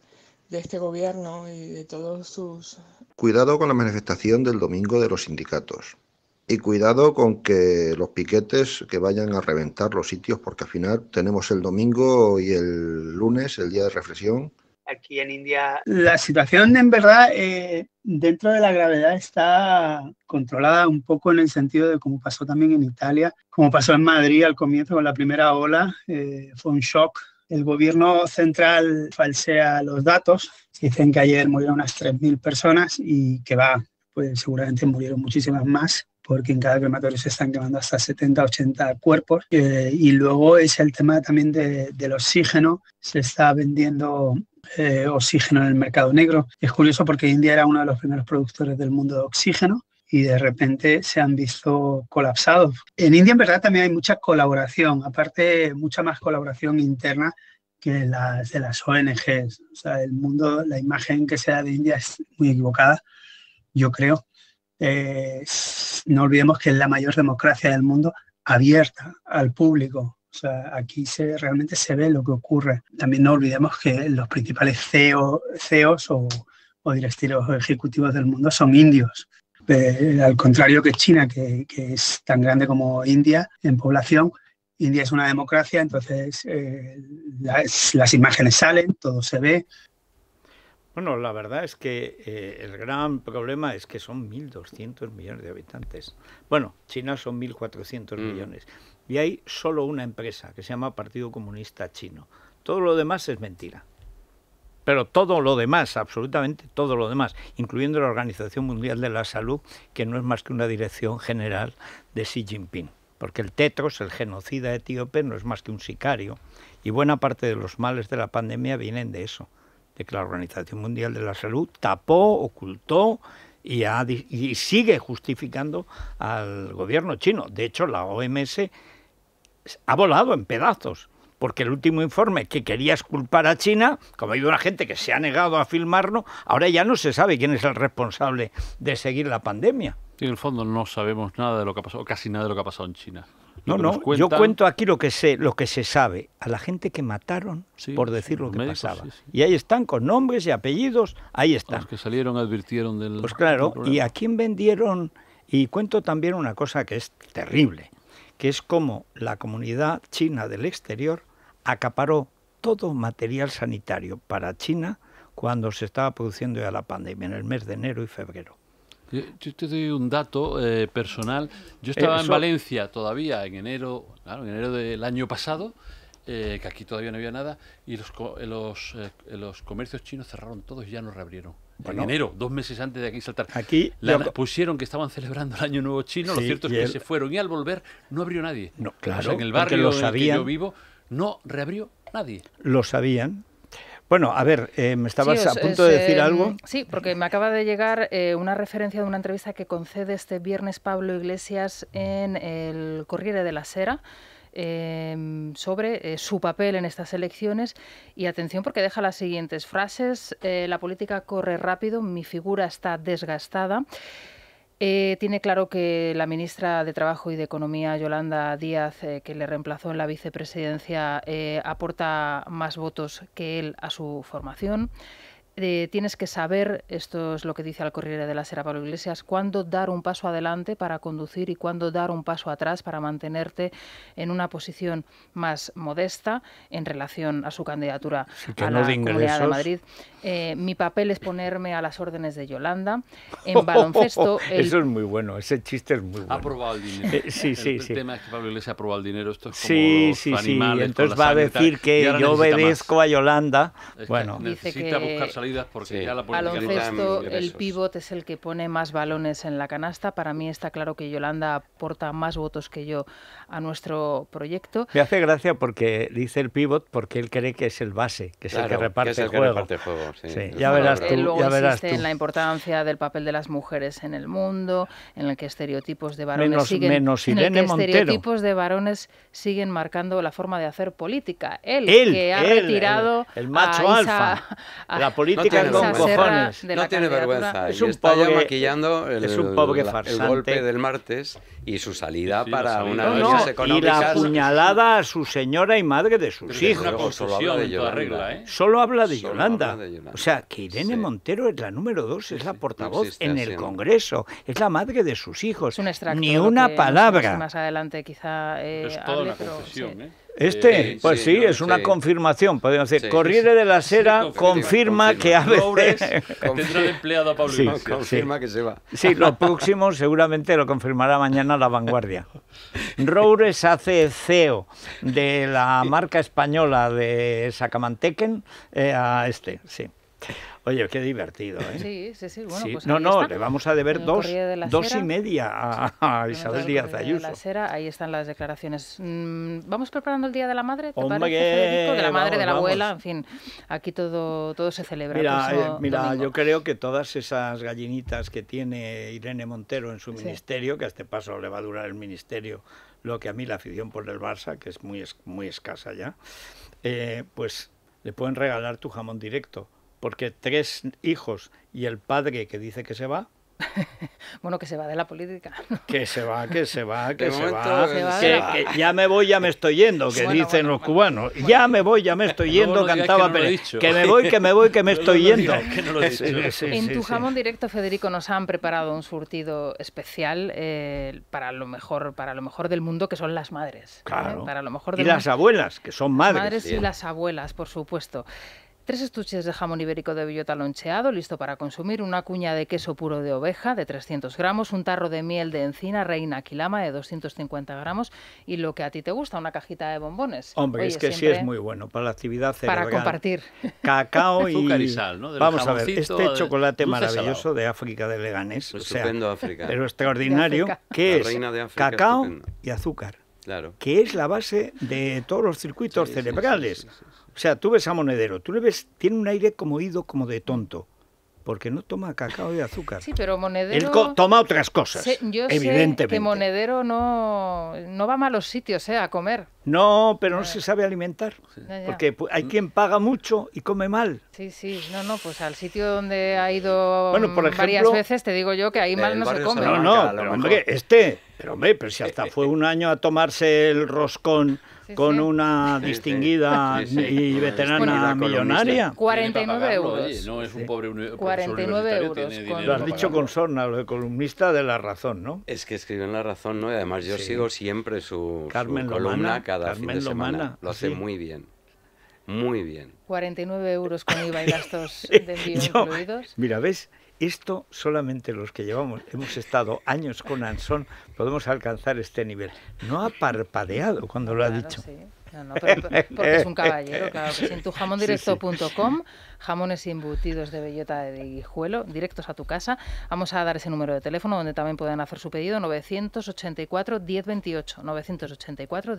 de este gobierno y de todos sus... Cuidado con la manifestación del domingo de los sindicatos. Y cuidado con que los piquetes que vayan a reventar los sitios, porque al final tenemos el domingo y el lunes, el día de reflexión. Aquí en India. La situación en verdad eh, dentro de la gravedad está controlada un poco en el sentido de como pasó también en Italia, como pasó en Madrid al comienzo con la primera ola, eh, fue un shock el gobierno central falsea los datos. Dicen que ayer murieron unas 3.000 personas y que va, pues seguramente murieron muchísimas más porque en cada crematorio se están quemando hasta 70, 80 cuerpos. Eh, y luego es el tema también del oxígeno. Se está vendiendo eh, oxígeno en el mercado negro. Es curioso porque India era uno de los primeros productores del mundo de oxígeno y de repente se han visto colapsados. En India en verdad también hay mucha colaboración, aparte mucha más colaboración interna que las de las ONGs. O sea, el mundo, la imagen que se da de India es muy equivocada, yo creo. Eh, no olvidemos que es la mayor democracia del mundo abierta al público. O sea, aquí se, realmente se ve lo que ocurre. También no olvidemos que los principales CEOs e o, directivos ejecutivos del mundo son indios. Eh, al contrario que China, que, es tan grande como India en población, India es una democracia, entonces eh, las imágenes salen, todo se ve, bueno, la verdad es que eh, el gran problema es que son 1.200 millones de habitantes. Bueno, China son 1.400 cuatrocientos mm. millones. Y hay solo una empresa que se llama Partido Comunista Chino. Todo lo demás es mentira. Pero todo lo demás, absolutamente todo lo demás, incluyendo la Organización Mundial de la Salud, que no es más que una dirección general de Xi Jinping. Porque el tetros, el genocida etíope, no es más que un sicario. Y buena parte de los males de la pandemia vienen de eso de que la Organización Mundial de la Salud tapó, ocultó y, sigue justificando al gobierno chino. De hecho, la OMS ha volado en pedazos porque el último informe que quería culpar a China, como ha habido una gente que se ha negado a filmarlo, ahora ya no se sabe quién es el responsable de seguir la pandemia. en el fondo no sabemos nada de lo que ha pasado, casi nada de lo que ha pasado en China. No, no, yo cuento aquí lo que sé, lo que se sabe, a la gente que mataron por decir lo que pasaba. y ahí están con nombres y apellidos, ahí están. Los que salieron advirtieron del Pues claro, y a quién vendieron y cuento también una cosa que es terrible, que es como la comunidad china del exterior acaparó todo material sanitario para China cuando se estaba produciendo ya la pandemia en el mes de enero y febrero. Yo, te doy un dato eh, personal. Yo eh, estaba en Valencia todavía en enero, enero del año pasado, eh, que aquí todavía no había nada, y los, los, los comercios chinos cerraron todos y ya no reabrieron. en enero, dos meses antes de aquí saltar. Aquí le pusieron que estaban celebrando el Año Nuevo chino, lo cierto es que se fueron y al volver no abrió nadie. No, claro. en el barrio lo sabían, yo vivo no reabrió nadie. Lo sabían, bueno, a ver, eh, me estabas a punto de decir eh, algo. Sí, porque me acaba de llegar eh, una referencia de una entrevista que concede este viernes Pablo Iglesias en el Corriere de la Sera. Em, sobre su papel en estas elecciones. Y atención porque deja las siguientes frases. la política corre rápido, mi figura está desgastada. Eh, tiene claro que la ministra de Trabajo y de Economía, Yolanda Díaz, eh, que le reemplazó en la vicepresidencia, eh, aporta más votos que él a su formación. Eh, tienes que saber, esto es lo que dice al Corriere de la Sera Pablo Iglesias, cuándo dar un paso adelante para conducir y cuándo dar un paso atrás para mantenerte en una posición más modesta en relación a su candidatura a la de Madrid. Eh, mi papel es ponerme a las órdenes de Yolanda. En baloncesto... Eso es muy bueno, ese chiste es muy bueno. Ha probado el eh, dinero. sí, sí, sí. El tema es que Pablo Iglesias ha probado el dinero, esto es como sí, sí, sí. Entonces va a decir que yo obedezco a Yolanda. bueno, necesita que salidas porque ya la el pivot es el que pone más balones en la canasta. Para mí está claro que Yolanda aporta más votos que yo a nuestro proyecto. Me hace gracia porque dice el pivot porque él cree que es el base, que es el que reparte el, juego. Ya verás tú, ya verás tú. en la importancia del papel de las mujeres en el mundo, en el que estereotipos de varones siguen en el estereotipos de varones siguen marcando la forma de hacer política. Él, que ha retirado el, macho alfa, a, la política no tiene vergüenza. Es un y está ya maquillando el, es un golpe del martes y su salida para una no, económica. Y la apuñalada a su señora y madre de sus hijos. solo habla de Yolanda. ¿eh? Solo, habla de, Yolanda. O sea, que Irene Montero es la número dos, es la portavoz en el Congreso, es la madre de sus hijos. Un Ni una palabra. Más adelante quizá... Eh, es ¿eh? Este, eh, pues sí, es una confirmación, podemos decir. Corriere de la Sera confirma, que que Roures Tendrá de empleado a Pablo Confirma que se va. Sí, lo próximo seguramente lo confirmará mañana La Vanguardia. Roures hace CEO de la marca española de Sacamantequen eh, a este, sí. Oye, qué divertido, ¿eh? Sí, sí, sí. Bueno, pues no, no, le vamos a deber dos, dos y media a, Isabel Díaz Ayuso. De la ahí están las declaraciones. Mm, vamos preparando el Día de la Madre, De la madre, de la abuela, en fin. Aquí todo, todo se celebra. Mira, eh, yo creo que todas esas gallinitas que tiene Irene Montero en su ministerio, que a este paso le va a durar el ministerio lo que a mí la afición por el Barça, que es muy, muy escasa ya, eh, pues le pueden regalar tu jamón directo porque tres hijos y el padre que dice que se va, bueno, que se va de la política. Que se va, que se va, que se va. ya me voy, ya me estoy yendo, que dicen los cubanos. Ya me voy, ya me estoy yendo, cantaba que, Pérez. que me voy, que me voy, que me estoy yendo. en tu jamón directo, Federico, nos han preparado un surtido especial eh, para, lo mejor, para lo mejor del mundo, que son las madres. Para lo mejor y las abuelas, que son madres. madres y las abuelas, por supuesto. Tres estuches de jamón ibérico de bellota loncheado, listo para consumir, una cuña de queso puro de oveja de 300 gramos, un tarro de miel de encina reina quilama de 250 gramos y lo que a ti te gusta, una cajita de bombones. Hombre, es que sí es muy bueno para la actividad cerebral. Para compartir. Cacao y... sal, ¿no? Vamos a ver, este chocolate maravilloso de África de Leganés. Pues estupendo África. Pero extraordinario, que es cacao y azúcar. Claro. que es la base de todos los circuitos cerebrales. O sea, tú ves a Monedero, tú le ves, tiene un aire como ido, como de tonto. Porque no toma cacao y azúcar. Sí, pero Monedero. Él toma otras cosas. yo que Monedero no, no va a malos sitios eh, a comer. No, pero no se sabe alimentar. Porque pues, hay quien paga mucho y come mal. Sí, sí, no, no, pues al sitio donde ha ido varias veces te digo yo que ahí mal no se come. No, no, pero hombre, este, pero hombre, pero si hasta fue un año a tomarse el roscón con una distinguida y veterana millonaria. 49 euros. Oye, no es un pobre 49 euros. Lo has dicho con sorna, lo de columnista de La Razón, ¿no? Es que escribió en La Razón, ¿no? Y además yo sigo siempre su, columna cada fin de semana. lo hace muy bien. Muy bien. 49 euros con IVA y gastos de envío incluidos. Mira, ¿ves? Esto solamente los que llevamos, hemos estado años con Anson, podemos alcanzar este nivel. No ha parpadeado cuando lo ha dicho porque es un caballero, claro En tu jamondirecto.com, jamones embutidos de bellota de guijuelo, directos a tu casa. Vamos a dar ese número de teléfono donde también pueden hacer su pedido, 984 1028. 984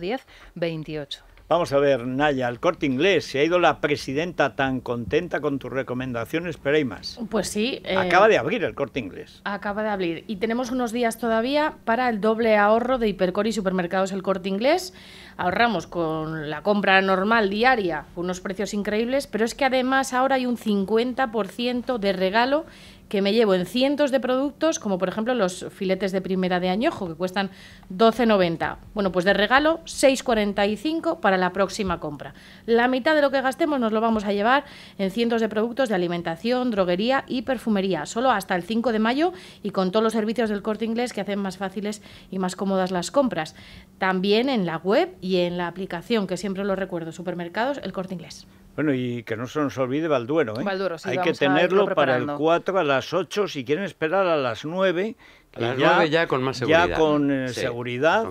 1028. Vamos a ver, Naya, el corte inglés. Se ha ido la presidenta tan contenta con tus recomendaciones, pero hay más. Pues sí. Eh, acaba de abrir el corte inglés. Acaba de abrir. Y tenemos unos días todavía para el doble ahorro de Hipercor y Supermercados El Corte Inglés. Ahorramos con la compra normal diaria, unos precios increíbles, pero es que además ahora hay un 50% de regalo que me llevo en cientos de productos, como por ejemplo los filetes de primera de añojo, que cuestan 12,90. Bueno, pues de regalo 6,45 para la próxima compra. La mitad de lo que gastemos nos lo vamos a llevar en cientos de productos de alimentación, droguería y perfumería, solo hasta el 5 de mayo y con todos los servicios del corte inglés que hacen más fáciles y más cómodas las compras. También en la web y en la aplicación, que siempre lo recuerdo, supermercados, el corte inglés. Bueno, y que no se nos olvide Balduero, ¿eh? Balduero, sí, Hay que tenerlo para el 4 a las 8, si quieren esperar a las 9, las ya, ya con más seguridad. Ya con seguridad.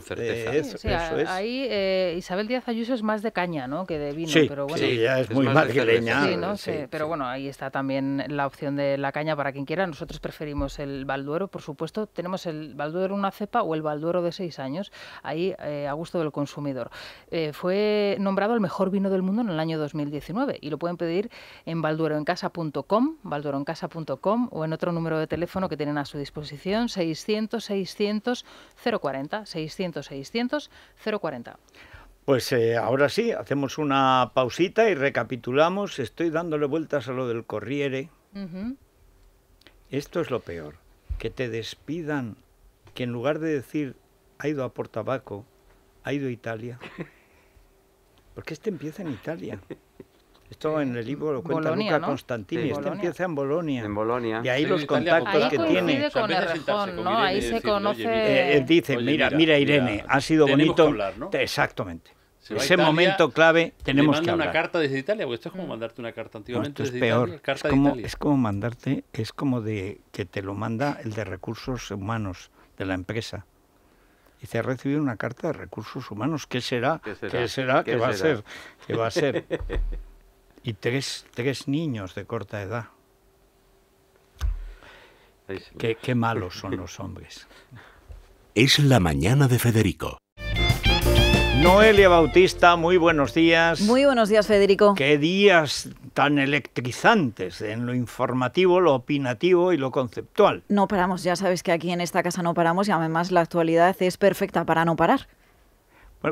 Ahí Isabel Díaz Ayuso es más de caña, ¿no? Que de vino. Sí, pero bueno, ya es, muy madrileña. pero bueno, ahí está también la opción de la caña para quien quiera. Nosotros preferimos el Balduero, por supuesto. Tenemos el Balduero una cepa o el Balduero de seis años, ahí eh, a gusto del consumidor. Eh, fue nombrado el mejor vino del mundo en el año 2019 y lo pueden pedir en baldueroencasa.com, o en otro número de teléfono que tienen a su disposición, 600 600 040, Pues eh, ahora sí, hacemos una pausita y recapitulamos. Estoy dándole vueltas a lo del corriere. Esto es lo peor, que te despidan, que en lugar de decir ha ido a por ha ido a Italia. Porque este empieza en Italia. Esto en el libro lo cuenta Luca Constantini. Este empieza en Bolonia. Y ahí los contactos que tiene. ahí se conoce. Eh, dice, mira, mira, Irene, ha sido bonito. Exactamente. Ese momento clave tenemos que hablar. una carta desde Italia, esto es como mm. mandarte una carta antiguamente esto es peor. es, como, mandarte, es como de que te lo manda el de recursos humanos de la empresa. Y te ha recibido una carta de recursos humanos. ¿Qué será? ¿Qué será? ¿Qué va a ser? ¿Qué va a ser? y tres, niños de corta edad. Qué, qué malos son los hombres. Es la mañana de Federico. Noelia Bautista, muy buenos días. Muy buenos días, Federico. Qué días tan electrizantes en lo informativo, lo opinativo y lo conceptual. No paramos, ya sabes que aquí en esta casa no paramos y además la actualidad es perfecta para no parar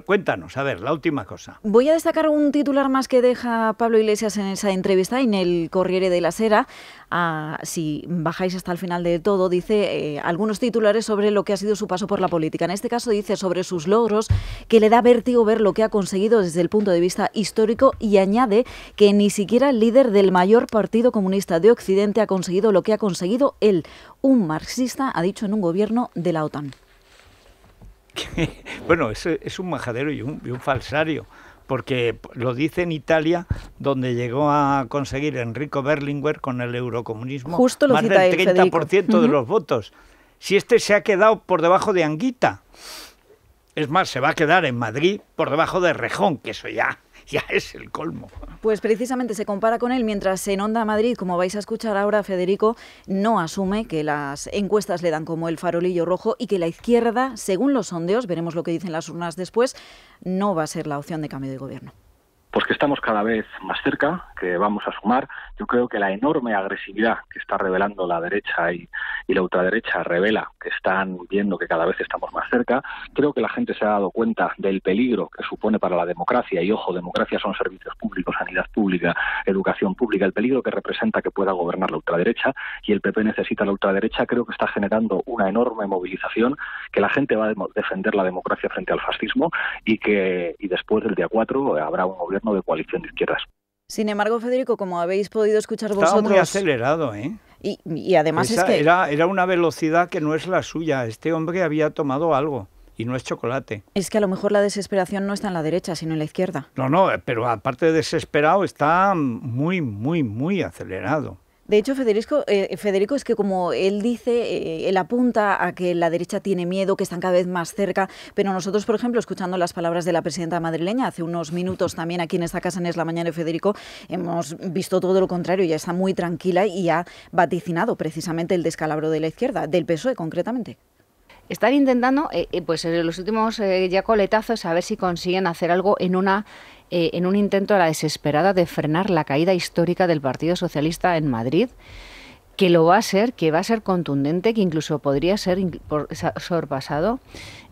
cuéntanos, a ver, la última cosa. Voy a destacar un titular más que deja Pablo Iglesias en esa entrevista en el Corriere de la Sera. Ah, si bajáis hasta el final de todo, dice eh, algunos titulares sobre lo que ha sido su paso por la política. En este caso dice sobre sus logros, que le da vértigo ver lo que ha conseguido desde el punto de vista histórico y añade que ni siquiera el líder del mayor partido comunista de Occidente ha conseguido lo que ha conseguido él, un marxista, ha dicho en un gobierno de la OTAN. bueno, es, un majadero y un, falsario, porque lo dice en Italia, donde llegó a conseguir Enrico Berlinguer con el eurocomunismo Justo más del 30% de los votos. Si este se ha quedado por debajo de Anguita, es más, se va a quedar en Madrid por debajo de Rejón, que eso ya ya es el colmo. Pues precisamente se compara con él mientras en Onda Madrid, como vais a escuchar ahora, Federico, no asume que las encuestas le dan como el farolillo rojo y que la izquierda, según los sondeos, veremos lo que dicen las urnas después, no va a ser la opción de cambio de gobierno pues que estamos cada vez más cerca, que vamos a sumar. Yo creo que la enorme agresividad que está revelando la derecha y, la ultraderecha revela que están viendo que cada vez estamos más cerca. Creo que la gente se ha dado cuenta del peligro que supone para la democracia, y ojo, democracia son servicios públicos, sanidad pública, educación pública, el peligro que representa que pueda gobernar la ultraderecha, y el PP necesita la ultraderecha. Creo que está generando una enorme movilización, que la gente va a defender la democracia frente al fascismo y que después del día 4 habrá un gobierno no de coalición de izquierdas. Sin embargo, Federico, como habéis podido escuchar vosotros... muy acelerado, ¿eh? Y, además es que... Era, era una velocidad que no es la suya. Este hombre había tomado algo y no es chocolate. Es que a lo mejor la desesperación no está en la derecha, sino en la izquierda. No, no, eh, pero aparte de desesperado está muy, muy, muy acelerado. De hecho, Federico, eh, Federico es que como él dice, eh, él apunta a que la derecha tiene miedo, que están cada vez más cerca, pero nosotros, por ejemplo, escuchando las palabras de la presidenta madrileña hace unos minutos también aquí en esta casa en Es la Mañana de Federico, hemos visto todo lo contrario, ya está muy tranquila y ha vaticinado precisamente el descalabro de la izquierda, del PSOE concretamente están intentando, eh, pues en los últimos ya coletazos, a ver si consiguen hacer algo en una eh, en un intento a la desesperada de frenar la caída histórica del Partido Socialista en Madrid que lo va a ser, que va a ser contundente, que incluso podría ser sorpasado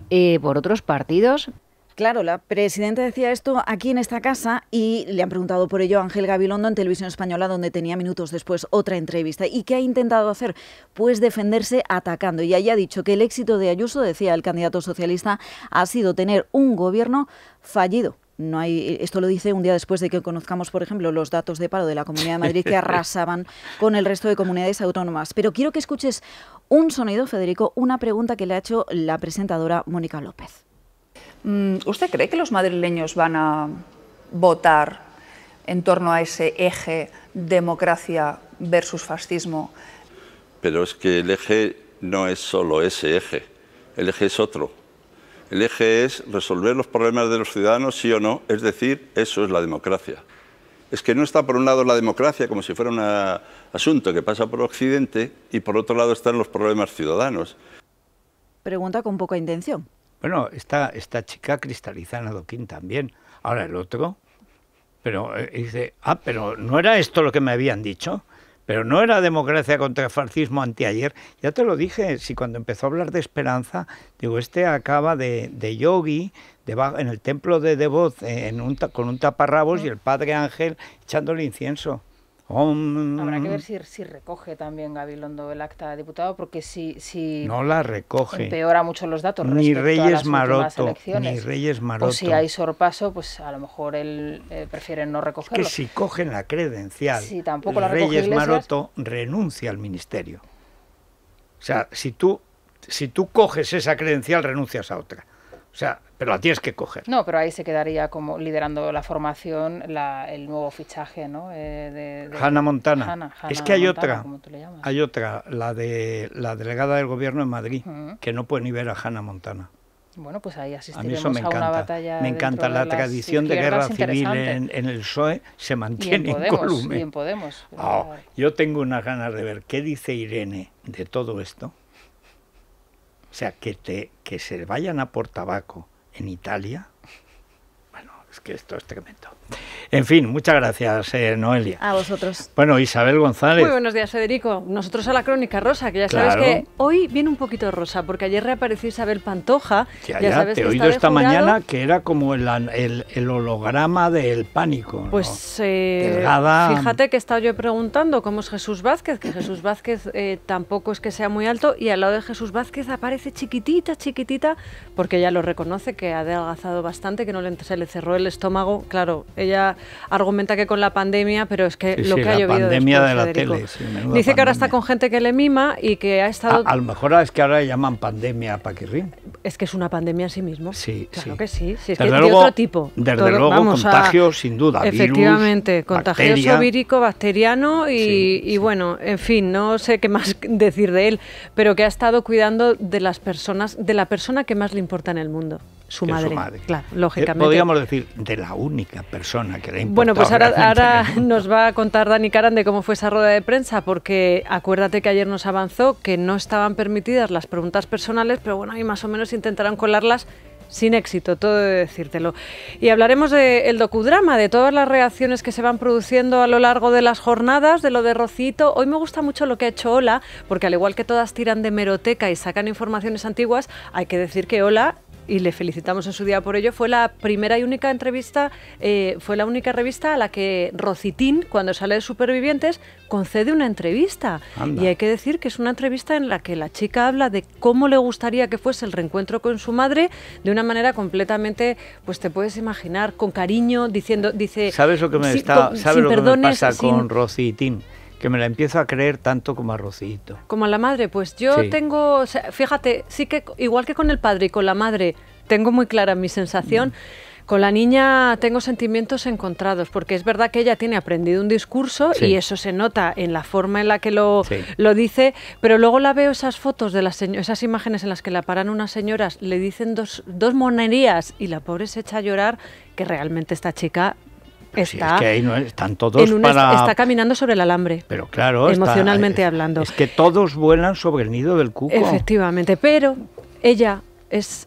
eh, por otros partidos. Claro, la presidenta decía esto aquí en esta casa y le han preguntado por ello a Ángel Gabilondo en Televisión Española, donde tenía minutos después otra entrevista. ¿Y qué ha intentado hacer? Pues defenderse atacando. Y ahí ha dicho que el éxito de Ayuso, decía el candidato socialista, ha sido tener un gobierno fallido. No hay, esto lo dice un día después de que conozcamos, por ejemplo, los datos de paro de la Comunidad de Madrid que arrasaban con el resto de comunidades autónomas. Pero quiero que escuches un sonido, Federico, una pregunta que le ha hecho la presentadora Mónica López. Mm, ¿Usted cree que los madrileños van a votar en torno a ese eje democracia versus fascismo? Pero es que el eje no es solo ese eje, el eje es otro. El eje es resolver los problemas de los ciudadanos, sí o no, es decir, eso es la democracia. Es que no está por un lado la democracia como si fuera un asunto que pasa por Occidente y por otro lado están los problemas ciudadanos. Pregunta con poca intención. Bueno, esta, esta chica cristaliza en Adoquín también. Ahora el otro, pero eh, dice, ah, pero no era esto lo que me habían dicho. Pero no era democracia contra el fascismo anteayer. Ya te lo dije, si cuando empezó a hablar de esperanza, digo, este acaba de, de yogi, en el templo de Devoz, eh, con un taparrabos y el padre Ángel echándole incienso. Habrá que ver si, recoge también Gabilondo el acta de diputado, porque si, si no la recoge, empeora mucho los datos. Ni Reyes Maroto, ni Reyes Maroto. O si hay sorpaso, pues a lo mejor él eh, prefiere no recogerlo. Es que si cogen la credencial, tampoco la Reyes Maroto renuncia al ministerio. O sea, si tú, si tú coges esa credencial, renuncias a otra. O sea, pero la tienes que coger. No, pero ahí se quedaría como liderando la formación el nuevo fichaje, ¿no? Eh, de, Montana. es que hay otra, hay otra, la de la delegada del gobierno en Madrid, que no puede ni ver a Hanna Montana. Bueno, pues ahí asistiremos a, me encanta. una batalla. Me encanta la tradición de guerra civil en, el PSOE se mantiene En Podemos. Podemos ah, yo tengo unas ganas de ver qué dice Irene de todo esto. O sea, que te que se vayan a por tabaco, en Italia. Bueno, es que esto es tremendo. En fin, muchas gracias, eh, Noelia. A vosotros. Bueno, Isabel González. Muy buenos días, Federico. Nosotros a la crónica rosa, que ya sabes que hoy viene un poquito rosa, porque ayer reapareció Isabel Pantoja. Ya, ya, te he oído esta mañana que era como el, holograma del pánico. Pues eh, fíjate que estaba yo preguntando cómo es Jesús Vázquez, que Jesús Vázquez eh, tampoco es que sea muy alto, y al lado de Jesús Vázquez aparece chiquitita, chiquitita, porque ella lo reconoce, que ha adelgazado bastante, que no se le cerró el estómago. Claro, ella argumenta que con la pandemia, pero es que lo que ha llovido de la Dice que ahora está con gente que le mima y que ha estado... A, lo mejor es que ahora le llaman pandemia a Paquirrín. Es que es una pandemia en sí mismo. Sí, claro que sí. es que luego, de otro tipo. Desde luego, contagio sin duda. Efectivamente, contagioso, vírico, bacteriano y bueno, en fin, no sé qué más decir de él, pero que ha estado cuidando de las personas, de la persona que más le importa en el mundo su madre. Eh, lógicamente. podríamos decir de la única persona que le importante. Bueno, pues ahora, nos va a contar Dani Karan... de cómo fue esa rueda de prensa, porque acuérdate que ayer nos avanzó que no estaban permitidas las preguntas personales, pero bueno, ahí más o menos intentaron colarlas sin éxito, todo de decírtelo. Y hablaremos del docudrama, de todas las reacciones que se van produciendo a lo largo de las jornadas, de lo de Rocito. Hoy me gusta mucho lo que ha hecho Ola, porque al igual que todas tiran de meroteca y sacan informaciones antiguas, hay que decir que Ola y le felicitamos en su día por ello, fue la primera y única entrevista, eh, fue la única revista a la que Rocitín, cuando sale de Supervivientes, concede una entrevista. Y hay que decir que es una entrevista en la que la chica habla de cómo le gustaría que fuese el reencuentro con su madre de una manera completamente, pues te puedes imaginar, con cariño, diciendo, dice... ¿Sabes lo que me, está, ¿sabes lo que pasa con Rocitín? que me la empiezo a creer tanto como a Rocito. Como a la madre, pues yo tengo, fíjate, sí que igual que con el padre y con la madre, tengo muy clara mi sensación. Mm. Con la niña tengo sentimientos encontrados, porque es verdad que ella tiene aprendido un discurso y eso se nota en la forma en la que lo, dice, pero luego la veo esas fotos, de esas imágenes en las que la paran unas señoras, le dicen dos, dos monerías y la pobre se echa a llorar, que realmente esta chica pues está, es que están todos Está caminando sobre el alambre. Pero claro. Emocionalmente eh, hablando. Es que todos vuelan sobre el nido del cuco. Efectivamente, pero ella es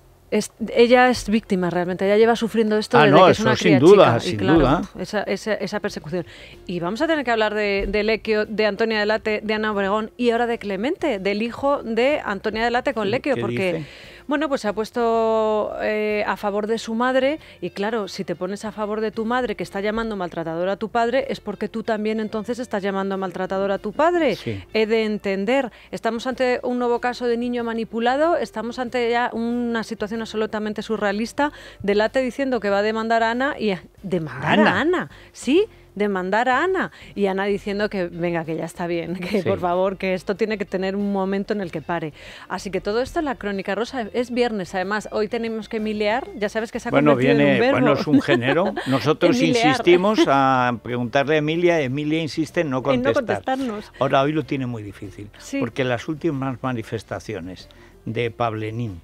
ella es víctima realmente, ella lleva sufriendo esto ah, desde que es una cría sin duda, Esa, persecución. Y vamos a tener que hablar de, de Lequio, de Antonia Delate, de Ana Obregón y ahora de Clemente, del hijo de Antonia Delate con Lequio, porque bueno, pues se ha puesto eh, a favor de su madre y claro, si te pones a favor de tu madre que está llamando maltratador a tu padre, es porque tú también entonces estás llamando maltratador a tu padre. He de entender, estamos ante un nuevo caso de niño manipulado, estamos ante ya una situación absolutamente surrealista, delate diciendo que va a demandar a Ana y eh, demandar a Ana, ¿sí? demandar a Ana. Y Ana diciendo que venga, que ya está bien, que por favor, que esto tiene que tener un momento en el que pare. Así que todo esto en la Crónica Rosa es viernes, además. Hoy tenemos que emiliar, ya sabes que se ha bueno, viene, en Bueno, es un género. Nosotros insistimos a preguntarle a Emilia, Emilia insiste en no contestar. contestarnos. Ahora, hoy lo tiene muy difícil, porque las últimas manifestaciones de Pablenín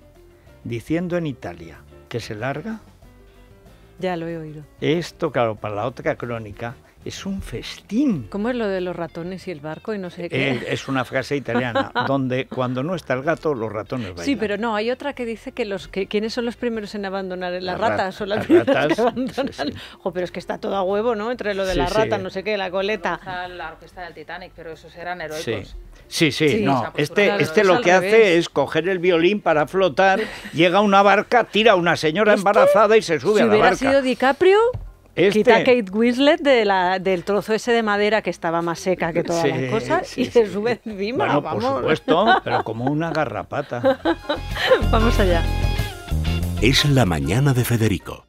diciendo en Italia que se larga, ya lo he oído. Esto, claro, para la otra crónica, es un festín. ¿Cómo es lo de los ratones y el barco y no sé qué? es una frase italiana, donde cuando no está el gato, los ratones bailan. Sí, pero no, hay otra que dice que los que quiénes son los primeros en abandonar, las, rata. ratas son las, primeras que pero es que está todo a huevo, ¿no? Entre lo de la rata, no sé qué, la coleta. la orquesta del Titanic, pero esos eran heroicos. Sí, sí, no. Este, este lo que hace es coger el violín para flotar, llega una barca, tira a una señora embarazada y se sube a la barca. Si hubiera sido DiCaprio, este Quita Kate Winslet del trozo ese de madera que estaba más seca que todas las cosas y se sube encima. Bueno, por supuesto, pero como una garrapata. vamos allá. Es la mañana de Federico.